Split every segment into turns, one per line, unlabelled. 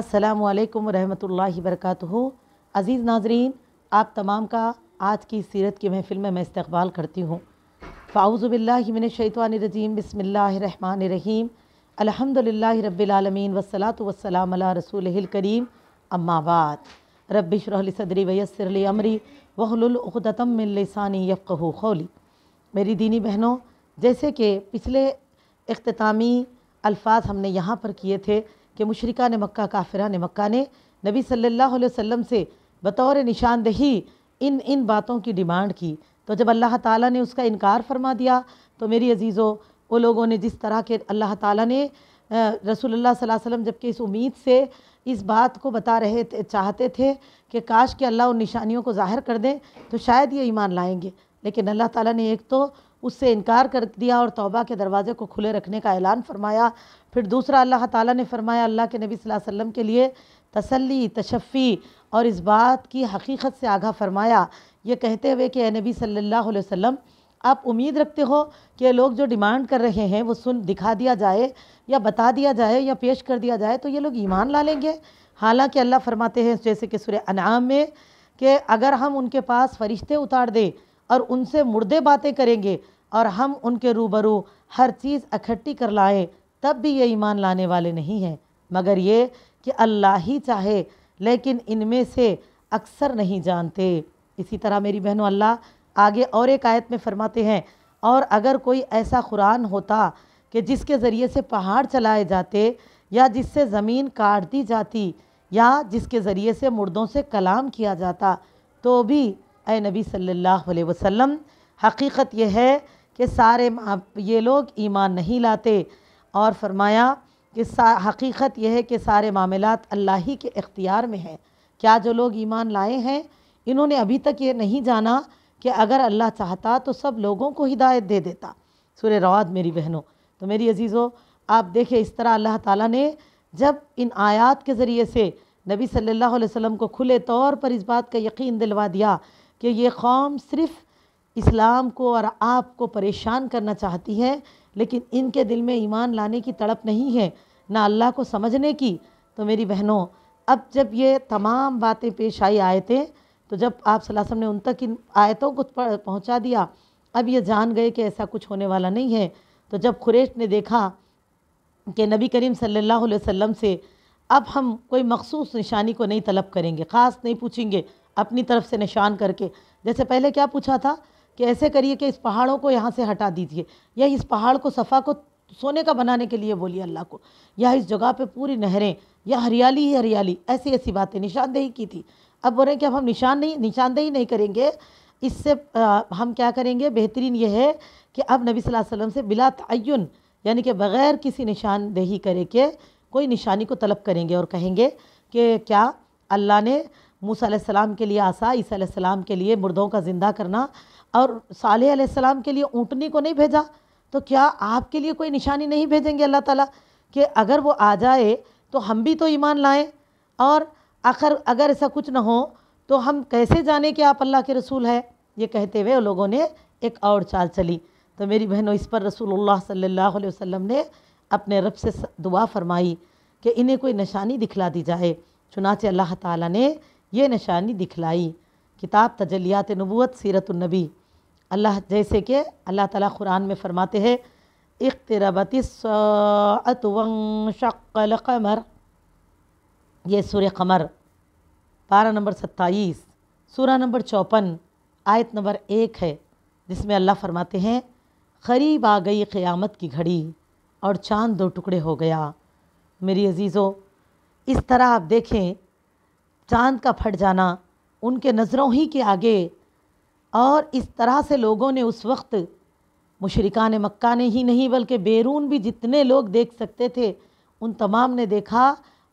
असलकम वरहमल वरक अज़ीज़ नाजरीन आप तमाम का आज की सीरत की महफ़िल में मैं इस्तबाल करती हूँ फ़ाउज़बिल्लिमिन शैतवानरजीम बसमिल्लर रहीम अलहमदिल्ला रबालमीन वसलात वसलाम रसूल करीम अम्माबाद रबिशरली सदरी वयसरली अमरी वहलतमिलसानी यफ़ खौली मेरी दीनी बहनों जैसे कि पिछले अख्तामी अल्फाज हमने यहाँ पर किए थे कि मुशरिका ने मक्का काफिरा ने मक्का ने नबी सल्लल्लाहु अलैहि वसल्लम से बतौर निशानदही इन इन बातों की डिमांड की तो जब अल्लाह ताला ने उसका इनकार फरमा दिया तो मेरी अजीज़ों वो लोगों ने जिस तरह के अल्लाह ताला ने रसूलुल्लाह सल्लल्लाहु अलैहि वसल्लम जबकि इस उम्मीद से इस बात को बता रहे थे चाहते थे कि काश के अल्लाह उन निशानियों को ज़ाहिर कर दें तो शायद ये ईमान लाएँगे लेकिन अल्लाह ताला ने एक तो उससे इनकार कर दिया और तौबा के दरवाज़े को खुले रखने का ऐलान फरमाया फिर दूसरा अल्लाह ताला ने फरमाया अल्लाह के नबी सल्लल्लाहु अलैहि वसल्लम के लिए तसल्ली तशफ़ी और इस बात की हकीकत से आगाह फरमाया ये कहते हुए कि नबी सल्लल्लाहु अलैहि वसल्लम आप उम्मीद रखते हो कि लोग जो डिमांड कर रहे हैं वो सुन दिखा दिया जाए या बता दिया जाए या पेश कर दिया जाए तो ये लोग ईमान ला लेंगे हालांकि अल्लाह फरमाते हैं जैसे कि सुरे अनाम में कि अगर हम उनके पास फरिश्ते उतार दें और उनसे मुर्दे बातें करेंगे और हम उनके रूबरू हर चीज़ इकट्ठी कर लाएँ तब भी ये ईमान लाने वाले नहीं हैं मगर ये कि अल्लाह ही चाहे लेकिन इनमें से अक्सर नहीं जानते इसी तरह मेरी बहनों अल्लाह आगे और एक आयत में फरमाते हैं और अगर कोई ऐसा कुरान होता कि जिसके ज़रिए से पहाड़ चलाए जाते या जिससे ज़मीन काट दी जाती या जिसके ज़रिए से मुर्दों से कलाम किया जाता तो भी ए नबी सल्लल्लाहु अलैहि वसल्लम हकीकत यह है कि सारे ये लोग ईमान नहीं लाते और फरमाया कि हकीकत यह है कि सारे मामलात अल्लाह ही के इख्तियार में हैं क्या जो लोग ईमान लाए हैं इन्होंने अभी तक ये नहीं जाना कि अगर अल्लाह चाहता तो सब लोगों को हिदायत दे देता सुर रवाद मेरी बहनों तो मेरी अजीज़ों आप देखें इस तरह अल्लाह ताला ने जब इन आयात के ज़रिए से नबी सल्लल्लाहु अलैहि वसल्लम को खुले तौर पर इस बात का यकीन दिलवा दिया कि ये कौम सिर्फ़ इस्लाम को और आप को परेशान करना चाहती है लेकिन इनके दिल में ईमान लाने की तड़प नहीं है ना अल्लाह को समझने की तो मेरी बहनों अब जब ये तमाम बातें पेश आई आयतें तो जब आप सलासम ने उन तक इन आयतों को पहुंचा दिया अब ये जान गए कि ऐसा कुछ होने वाला नहीं है तो जब खुरेश ने देखा कि नबी करीम सल्लल्लाहु अलैहि वसल्लम से अब हम कोई मखसूस निशानी को नहीं तलब करेंगे ख़ास नहीं पूछेंगे अपनी तरफ से निशान करके जैसे पहले क्या पूछा था कि ऐसे करिए कि इस पहाड़ों को यहाँ से हटा दीजिए या इस पहाड़ को सफ़ा को सोने का बनाने के लिए बोलिए अल्लाह को या इस जगह पे पूरी नहरें या हरियाली ही हरियाली ऐसी ऐसी बातें निशानदेही की थी अब बोल रहे हैं कि अब हम निशान नहीं निशानदेही नहीं करेंगे इससे हम क्या करेंगे बेहतरीन ये है कि अब नबी सल्लल्लाहु वसल्लम से बिला तयन यानी कि बग़ैर किसी निशानदेही करे के कोई निशानी को तलब करेंगे और कहेंगे कि क्या अल्लाह ने मूसम के लिए आसा ईसीम के लिए मुर्दों का ज़िंदा करना और सालेम के लिए ऊँटनी को नहीं भेजा तो क्या आपके लिए कोई निशानी नहीं भेजेंगे अल्लाह ताला कि अगर वो आ जाए तो हम भी तो ईमान लाएं और आखिर अगर ऐसा कुछ ना हो तो हम कैसे जाने कि आप अल्लाह के रसूल है ये कहते हुए लोगों ने एक और चाल चली तो मेरी बहनों इस पर रसूलुल्लाह सल्लल्लाहु अलैहि वसल्लम ने अपने रब से दुआ फरमाई कि इन्हें कोई निशानी दिखला दी जाए चुनाचे अल्लाह ताली ने ये निशानी दिखलाई किताब तजलियात नबूत सीरतुलनबी अल्लाह जैसे कि अल्लाह ताला क़ुरान में फ़रमाते हैं इकतरबतमर ये सूर कमर पारा नंबर सत्ताईस सूरा नंबर चौपन आयत नंबर एक है जिसमें अल्लाह फ़रमाते हैं करीब आ गई क़यामत की घड़ी और चांद दो टुकड़े हो गया मेरी अजीज़ों इस तरह आप देखें चांद का फट जाना उनके नज़रों ही के आगे और इस तरह से लोगों ने उस वक्त मुशरकान मक्का ने ही नहीं बल्कि बैरून भी जितने लोग देख सकते थे उन तमाम ने देखा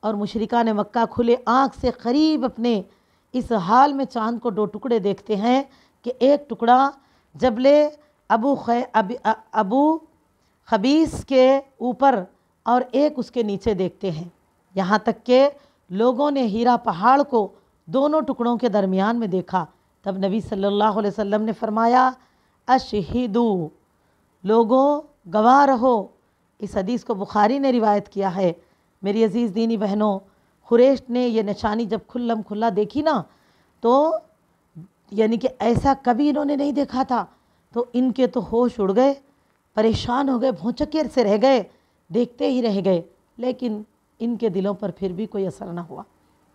और मुशरकान मक्का खुले आँख से करीब अपने इस हाल में चांद को दो टुकड़े देखते हैं कि एक टुकड़ा जबले अबू खै अब, अबू खबीस के ऊपर और एक उसके नीचे देखते हैं यहाँ तक के लोगों ने हीरा पहाड़ को दोनों टुकड़ों के दरमियान में देखा तब नबी सल्लल्लाहु अलैहि वसल्लम ने फरमाया अशहीद लोगों गवाह रहो इस हदीस को बुखारी ने रिवायत किया है मेरी अजीज़ दीनी बहनों खुरेश ने यह निशानी जब खुल्लम खुल्ला देखी ना तो यानी कि ऐसा कभी इन्होंने नहीं देखा था तो इनके तो होश उड़ गए परेशान हो गए भौचक्के से रह गए देखते ही रह गए लेकिन इनके दिलों पर फिर भी कोई असर ना हुआ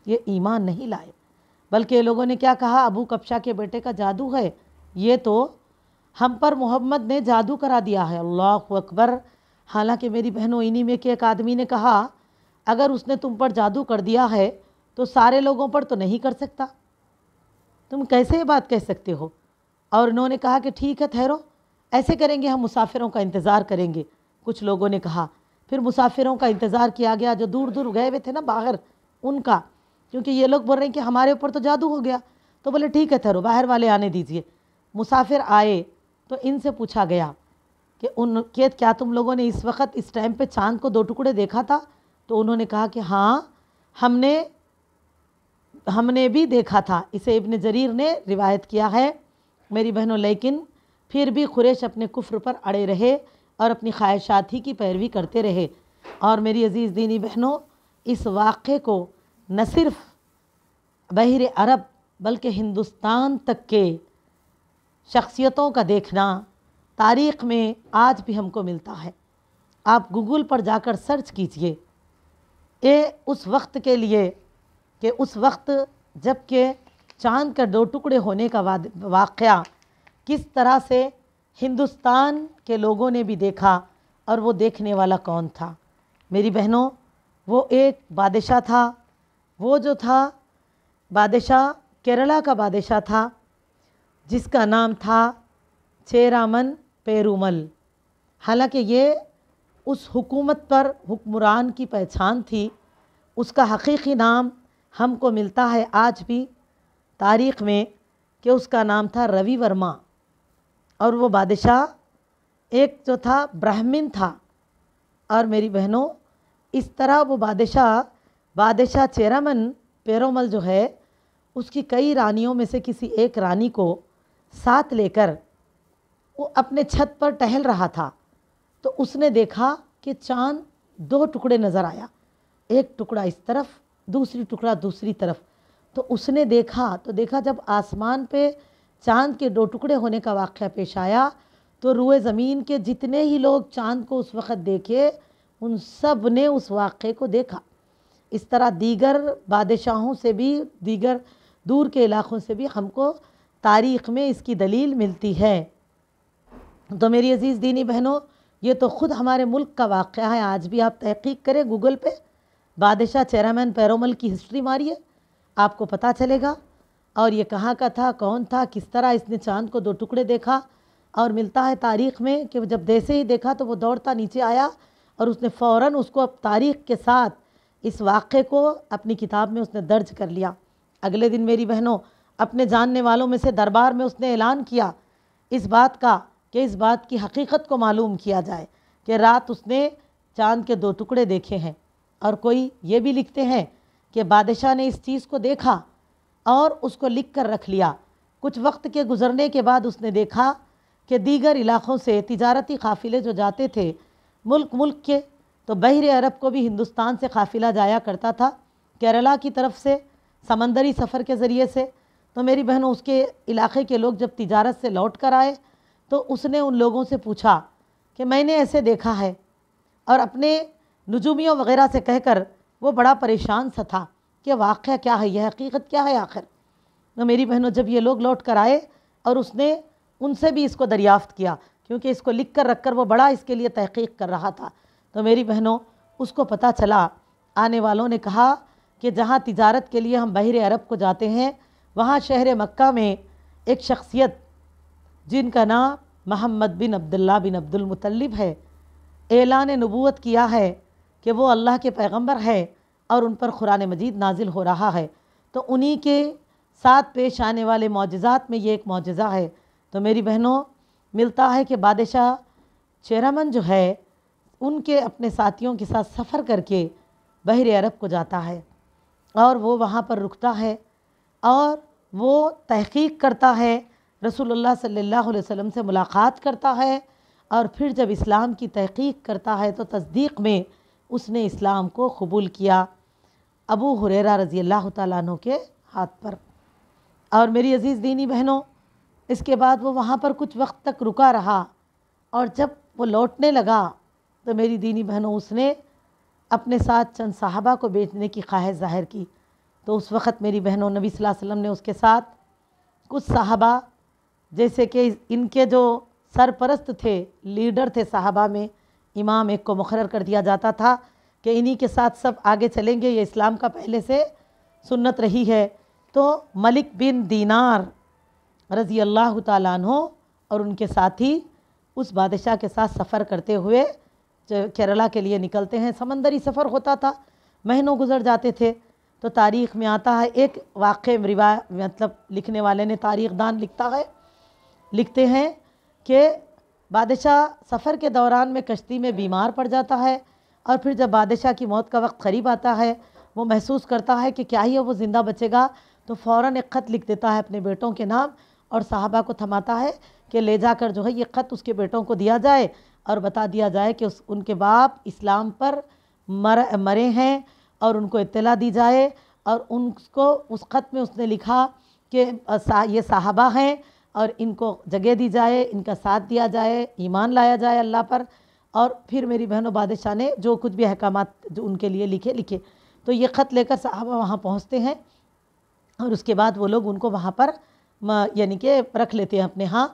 ये ईमान नहीं लाए बल्कि ये लोगों ने क्या कहा अबू कपशा के बेटे का जादू है ये तो हम पर मोहम्मद ने जादू करा दिया है अल्लाह अकबर हालांकि मेरी बहनों इन्हीं में के एक आदमी ने कहा अगर उसने तुम पर जादू कर दिया है तो सारे लोगों पर तो नहीं कर सकता तुम कैसे ये बात कह सकते हो और उन्होंने कहा कि ठीक है ठहरो ऐसे करेंगे हम मुसाफिरों का इंतज़ार करेंगे कुछ लोगों ने कहा फिर मुसाफिरों का इंतज़ार किया गया जो दूर दूर गए हुए थे ना बाहर उनका क्योंकि ये लोग बोल रहे हैं कि हमारे ऊपर तो जादू हो गया तो बोले ठीक है थरो बाहर वाले आने दीजिए मुसाफिर आए तो इनसे पूछा गया कि उन के क्या तुम लोगों ने इस वक्त इस टाइम पे चांद को दो टुकड़े देखा था तो उन्होंने कहा कि हाँ हमने हमने भी देखा था इसे इबन जरीर ने रिवायत किया है मेरी बहनों लेकिन फिर भी खुरेश अपने कुफ्र पर अड़े रहे और अपनी ख्वाहिशात ही की पैरवी करते रहे और मेरी अज़ीज़ दीनी बहनों इस वाक़े को न सिर्फ बहर अरब बल्कि हिंदुस्तान तक के शख्सियतों का देखना तारीख़ में आज भी हमको मिलता है आप गूगल पर जाकर सर्च कीजिए ये उस वक्त के लिए कि उस वक्त जबकि चांद का दो टुकड़े होने का वाद वाक़ किस तरह से हिंदुस्तान के लोगों ने भी देखा और वो देखने वाला कौन था मेरी बहनों वो एक बादशाह था वो जो था बादशाह केरला का बादशाह था जिसका नाम था चेरामन पेरूमल हालांकि ये उस हुकूमत पर हुक्मरान की पहचान थी उसका हकीकी नाम हमको मिलता है आज भी तारीख़ में कि उसका नाम था रवि वर्मा और वो बादशाह एक जो था ब्राह्मण था और मेरी बहनों इस तरह वो बादशाह बादशाह चेरामन पेरोमल जो है उसकी कई रानियों में से किसी एक रानी को साथ लेकर वो अपने छत पर टहल रहा था तो उसने देखा कि चांद दो टुकड़े नज़र आया एक टुकड़ा इस तरफ दूसरी टुकड़ा दूसरी तरफ तो उसने देखा तो देखा जब आसमान पे चांद के दो टुकड़े होने का वाक़ पेश आया तो रुए ज़मीन के जितने ही लोग चांद को उस वक़्त देखे उन सब ने उस वाक़े को देखा इस तरह दीगर बादशाहों से भी दीगर दूर के इलाक़ों से भी हमको तारीख़ में इसकी दलील मिलती है तो मेरी अज़ीज़ दीनी बहनों ये तो ख़ुद हमारे मुल्क का वाक़ है आज भी आप तहकीक करें गूगल पे बादशाह चेयरमैन पैरोमल की हिस्ट्री मारिए आपको पता चलेगा और ये कहाँ का था कौन था किस तरह इसने चांद को दो टुकड़े देखा और मिलता है तारीख में कि जब जैसे ही देखा तो वो दौड़ता नीचे आया और उसने फ़ौर उसको अब तारीख के साथ इस वाक़े को अपनी किताब में उसने दर्ज कर लिया अगले दिन मेरी बहनों अपने जानने वालों में से दरबार में उसने ऐलान किया इस बात का कि इस बात की हकीकत को मालूम किया जाए कि रात उसने चांद के दो टुकड़े देखे हैं और कोई ये भी लिखते हैं कि बादशाह ने इस चीज़ को देखा और उसको लिख कर रख लिया कुछ वक्त के गुजरने के बाद उसने देखा कि दीगर इलाक़ों से तजारती काफ़िले जो जाते थे मुल्क मुल्क के तो बहर अरब को भी हिंदुस्तान से काफ़िला जाया करता था केरला की तरफ से समंदरी सफ़र के ज़रिए से तो मेरी बहनों उसके इलाके के लोग जब तिजारत से लौट कर आए तो उसने उन लोगों से पूछा कि मैंने ऐसे देखा है और अपने नजूमियों वगैरह से कहकर वो बड़ा परेशान सा था कि वाक़ क्या है यह हकीकत क्या है आखिर तो मेरी बहनों जब ये लोग लौट कर आए और उसने उनसे भी इसको दरियाफ़त किया क्योंकि इसको लिख कर रख कर वो बड़ा इसके लिए तहकीक कर रहा था तो मेरी बहनों उसको पता चला आने वालों ने कहा कि जहाँ तजारत के लिए हम बहर अरब को जाते हैं वहाँ शहर मक्का में एक शख्सियत जिनका नाम महमद बिन अब्दुल्ला बिन अब्दुलमतलब है एलान नबूत किया है कि वो अल्लाह के पैगंबर है और उन पर क़ुरान मजीद नाजिल हो रहा है तो उन्हीं के साथ पेश आने वाले मुजज़ात में ये एक मुजज़ा है तो मेरी बहनों मिलता है कि बादशाह चेरामन जो है उनके अपने साथियों के साथ सफ़र करके बहर अरब को जाता है और वो वहाँ पर रुकता है और वो तहकीक करता है रसूलुल्लाह सल्लल्लाहु अलैहि वसल्लम से मुलाकात करता है और फिर जब इस्लाम की तहकीक करता है तो तस्दीक में उसने इस्लाम को कबूल किया अबू हुरेरा रज़ी अल्लाह तु के हाथ पर और मेरी अज़ीज़ दीनी बहनों इसके बाद वो वहाँ पर कुछ वक्त तक रुका रहा और जब वो लौटने लगा तो मेरी दीनी बहनों उसने अपने साथ चंद साहबा को बेचने की ख्वाहिश ज़ाहिर की तो उस वक़्त मेरी बहनों नबी सल्लल्लाहु अलैहि वसल्लम ने उसके साथ कुछ साहबा जैसे कि इनके जो सरपरस्त थे लीडर थे साहबा में इमाम एक को मुकर कर दिया जाता था कि इन्हीं के साथ सब आगे चलेंगे ये इस्लाम का पहले से सुन्नत रही है तो मलिक बिन दीनार रज़ी अल्लाह तु और उनके साथी उस बादशाह के साथ सफ़र करते हुए केरला के लिए निकलते हैं समंदरी सफ़र होता था महीनों गुजर जाते थे तो तारीख़ में आता है एक वाक़ रिवा मतलब लिखने वाले ने तारीख दान लिखता है लिखते हैं कि बादशाह सफ़र के दौरान में कश्ती में बीमार पड़ जाता है और फिर जब बादशाह की मौत का वक्त करीब आता है वो महसूस करता है कि क्या ही है वो ज़िंदा बचेगा तो फ़ौर एक ख़त लिख देता है अपने बेटों के नाम और साहबा को थमाता है कि ले जाकर जो है ये ख़त उसके बेटों को दिया जाए और बता दिया जाए कि उस उनके बाप इस्लाम पर मर मरे हैं और उनको इतला दी जाए और उनको उस ख़त में उसने लिखा कि सा, ये साहबा हैं और इनको जगह दी जाए इनका साथ दिया जाए ईमान लाया जाए अल्लाह पर और फिर मेरी बहनों बादशाह ने जो कुछ भी अहकाम जो उनके लिए लिखे लिखे तो ये ख़त लेकर साहबा वहाँ पहुँचते हैं और उसके बाद वो लोग उनको वहाँ पर यानी कि रख लेते हैं अपने यहाँ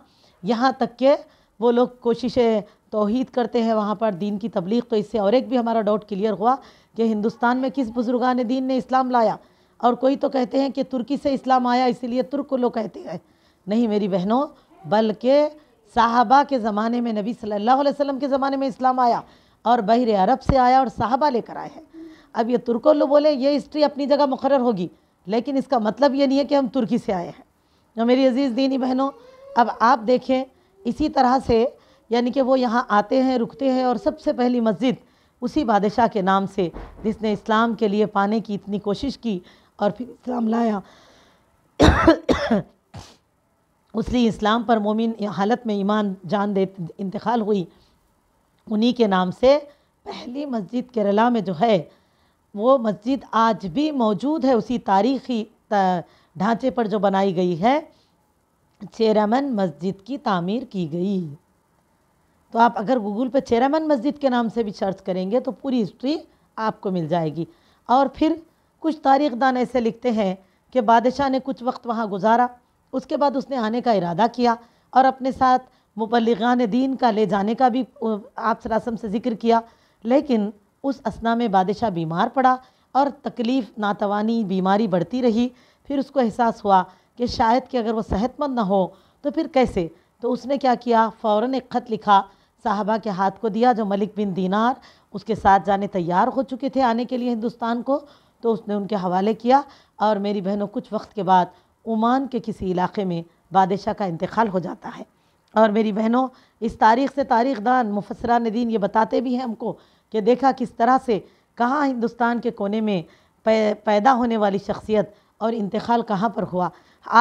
यहाँ तक के वो लोग कोशिशें तोहद करते हैं वहाँ पर दीन की तबलीग तो इससे और एक भी हमारा डाउट क्लियर हुआ कि हिंदुस्तान में किस बुजुर्गान दीन ने इस्लाम लाया और कोई तो कहते हैं कि तुर्की से इस्लाम आया इसीलिए तुर्क को लोग कहते हैं नहीं मेरी बहनों बल्कि साहबा के ज़माने में नबी सल्लल्लाहु अलैहि वसल्लम के ज़माने में इस्लाम आया और बहर अरब से आया और साहबा लेकर आए हैं अब ये तुर्को लोग बोले ये हिस्ट्री अपनी जगह मुकर होगी लेकिन इसका मतलब ये नहीं है कि हम तुर्की से आए हैं तो मेरी अजीज़ दीनी बहनों अब आप देखें इसी तरह से यानी कि वो यहाँ आते हैं रुकते हैं और सबसे पहली मस्जिद उसी बादशाह के नाम से जिसने इस्लाम के लिए पाने की इतनी कोशिश की और फिर इस्लाम लाया उसी इस्लाम पर मोमिन हालत में ईमान जान दे इंतकाल हुई उन्हीं के नाम से पहली मस्जिद केरला में जो है वो मस्जिद आज भी मौजूद है उसी तारीखी ढांचे पर जो बनाई गई है चेरामन मस्जिद की तामीर की गई तो आप अगर गूगल पर चेरामन मस्जिद के नाम से भी सर्च करेंगे तो पूरी हिस्ट्री आपको मिल जाएगी और फिर कुछ तारीख़दान ऐसे लिखते हैं कि बादशाह ने कुछ वक्त वहाँ गुजारा उसके बाद उसने आने का इरादा किया और अपने साथ मुबलगान दीन का ले जाने का भी आप सरासम से जिक्र किया लेकिन उस असना में बादशाह बीमार पड़ा और तकलीफ़ नातवानी बीमारी बढ़ती रही फिर उसको एहसास हुआ कि शायद कि अगर वो सेहतमंद ना हो तो फिर कैसे तो उसने क्या किया फ़ौर एक ख़त लिखा साहबा के हाथ को दिया जो मलिक बिन दीनार उसके साथ जाने तैयार हो चुके थे आने के लिए हिंदुस्तान को तो उसने उनके हवाले किया और मेरी बहनों कुछ वक्त के बाद ओमान के किसी इलाके में बादशाह का इंतकाल हो जाता है और मेरी बहनों इस तारीख़ से तारीख दान मुफसरा दीन ये बताते भी हैं हमको कि देखा किस तरह से कहाँ हिंदुस्तान के कोने में पैदा होने वाली शख्सियत और इंतकाल कहाँ पर हुआ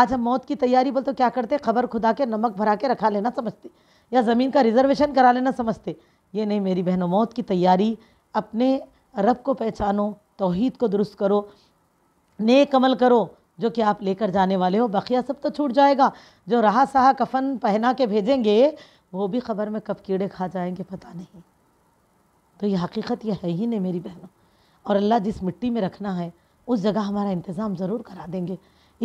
आज हम मौत की तैयारी बोल तो क्या करते खबर खुदा के नमक भरा के रखा लेना समझते या ज़मीन का रिजर्वेशन करा लेना समझते ये नहीं मेरी बहनों मौत की तैयारी अपने रब को पहचानो तोहद को दुरुस्त करो नेक अमल करो जो कि आप लेकर जाने वाले हो बखिया सब तो छूट जाएगा जो रहा सहा कफन पहना के भेजेंगे वो भी खबर में कब कीड़े खा जाएंगे पता नहीं तो ये हकीकत यह है ही नहीं मेरी बहनों और अल्लाह जिस मिट्टी में रखना है उस जगह हमारा इंतज़ाम ज़रूर करा देंगे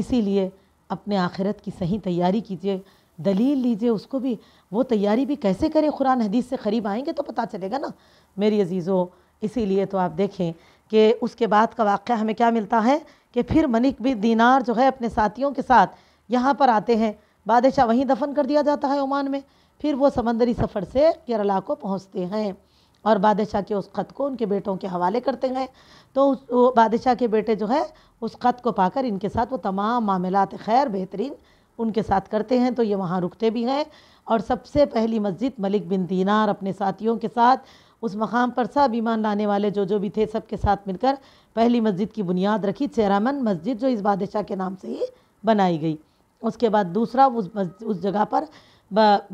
इसीलिए अपने आखिरत की सही तैयारी कीजिए दलील लीजिए उसको भी वो तैयारी भी कैसे करें कुरान हदीस से करीब आएंगे तो पता चलेगा ना मेरी अजीज़ों इसीलिए तो आप देखें कि उसके बाद का वाक़ हमें क्या मिलता है कि फिर मलिक बिन दीनार जो है अपने साथियों के साथ यहाँ पर आते हैं बादशाह वहीं दफन कर दिया जाता है ओमान में फिर वो समंदरी सफ़र से केरला को पहुँचते हैं और बादशाह के उस ख़त को उनके बेटों के हवाले करते हैं तो बादशाह के बेटे जो है उस ख़त को पाकर इनके साथ वो तमाम मामलात खैर बेहतरीन उनके साथ करते हैं तो ये वहाँ रुकते भी हैं और सबसे पहली मस्जिद मलिक बिन दीनार अपने साथियों के साथ उस मकाम पर सब ईमान लाने वाले जो जो भी थे सब के साथ मिलकर पहली मस्जिद की बुनियाद रखी चेरामन मस्जिद जो इस बादशाह के नाम से ही बनाई गई उसके बाद दूसरा उस उस जगह पर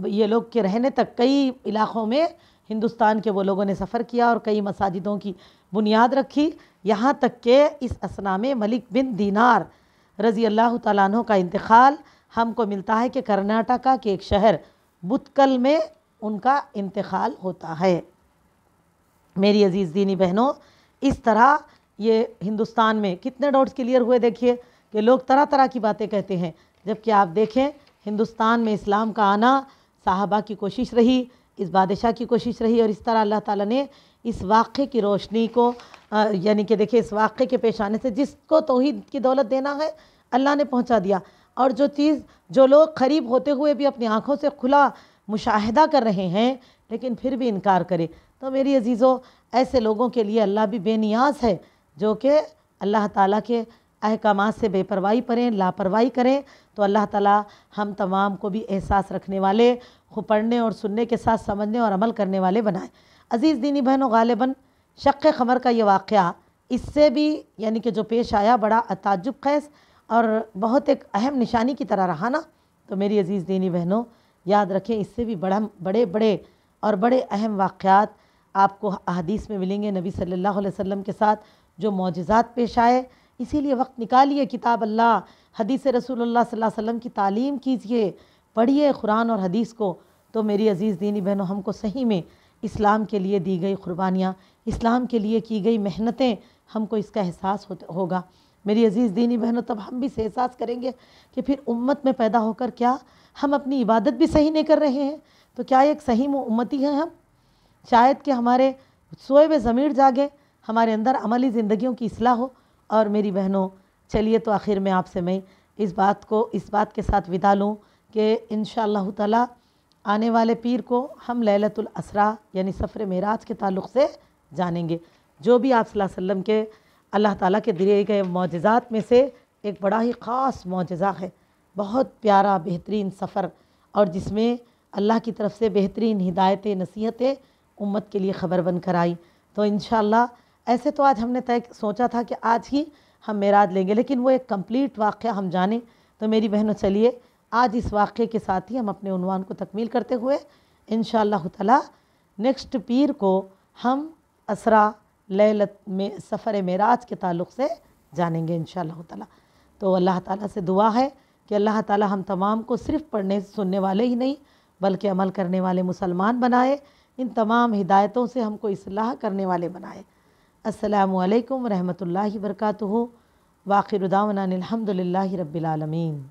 ये लोग के रहने तक कई इलाक़ों में हिंदुस्तान के वो लोगों ने सफ़र किया और कई मसाजिदों की बुनियाद रखी यहाँ तक के इस असना में मलिक बिन दीनार रज़ी अल्लाह तु का इंतकाल हमको मिलता है कि कर्नाटका के एक शहर बुतकल में उनका इंतकाल होता है मेरी अजीज़ दीनी बहनों इस तरह ये हिंदुस्तान में कितने डाउट्स क्लियर हुए देखिए कि लोग तरह तरह की बातें कहते हैं जबकि आप देखें हिंदुस्तान में इस्लाम का आना साहबा की कोशिश रही इस बादशाह की कोशिश रही और इस तरह अल्लाह ताला ने इस वाक़े की रोशनी को यानी कि देखिए इस वाक़े के पेश आने से जिसको तोहद की दौलत देना है अल्लाह ने पहुँचा दिया और जो चीज़ जो लोग करीब होते हुए भी अपनी आँखों से खुला मुशाह कर रहे हैं लेकिन फिर भी इनकार करें तो मेरी अजीज़ों ऐसे लोगों के लिए अल्लाह भी बेनियाज है जो कि अल्लाह ताला के अहकाम से बेपरवाही करें लापरवाही करें तो अल्लाह ताला हम तमाम को भी एहसास रखने वाले को पढ़ने और सुनने के साथ समझने और अमल करने वाले बनाएँ अज़ीज़ दीनी बहनों गालिबा शक़ खमर का ये वाक़ इससे भी यानी कि जो पेश आया बड़ा ताजुब खैस और बहुत एक अहम निशानी की तरह रहा ना तो मेरी अज़ीज़ दीनी बहनों याद रखें इससे भी बड़ा बड़े बड़े और बड़े अहम वाक़ात आपको अहदीस में मिलेंगे नबी सल्लल्लाहु अलैहि वसल्लम के साथ जो मोजात पेश आए इसीलिए वक्त निकालिए किताब अल्लाह हदीस रसूल सल्लम की तालीम कीजिए पढ़िए कुरान और हदीस को तो मेरी अज़ीज़ दीनी बहनों हमको सही में इस्लाम के लिए दी गई क़ुरबानियाँ इस्लाम के लिए की गई मेहनतें हमको इसका एहसास होगा मेरी अज़ीज़ दीनी बहनों तब हम भी एहसास करेंगे कि फिर उम्मत में पैदा होकर क्या हम अपनी इबादत भी सही नहीं कर रहे हैं तो क्या एक सही उम्मती हैं हम शायद कि हमारे सोए हुए ज़मीर जागे हमारे अंदर अमली ज़िंदगियों की असलाह हो और मेरी बहनों चलिए तो आखिर में आपसे मैं इस बात को इस बात के साथ विदा लूँ कि इन ताला आने वाले पीर को हम ललतुल असरा यानी सफ़र मराज के ताल्लुक़ से जानेंगे जो भी आप वसम के अल्लाह ताला के दिए गए मुजज़ात में से एक बड़ा ही ख़ास मुजज़ा है बहुत प्यारा बेहतरीन सफ़र और जिसमें अल्लाह की तरफ से बेहतरीन हिदायतें नसीहतें उम्मत के लिए ख़बर बनकर आई तो इन ऐसे तो आज हमने तय सोचा था कि आज ही हम मेराज लेंगे लेकिन वो एक कम्प्लीट वाक़ हम जाने तो मेरी बहनों चलिए आज इस वाक़े के साथ ही हम अपने उनवान को तकमील करते हुए इन ताला नेक्स्ट पीर को हम असरा ललत में सफ़र मराज के ताल्लुक से जानेंगे इन ताला तो अल्लाह ताला से दुआ है कि अल्लाह ताला हम तमाम को सिर्फ़ पढ़ने सुनने वाले ही नहीं बल्कि अमल करने वाले मुसलमान बनाए इन तमाम हिदायतों से हमको इसलाह करने वाले बनाए असलकम वरहमल वर्का वाखिर उदावना अलहमदिल्ला रबालमीन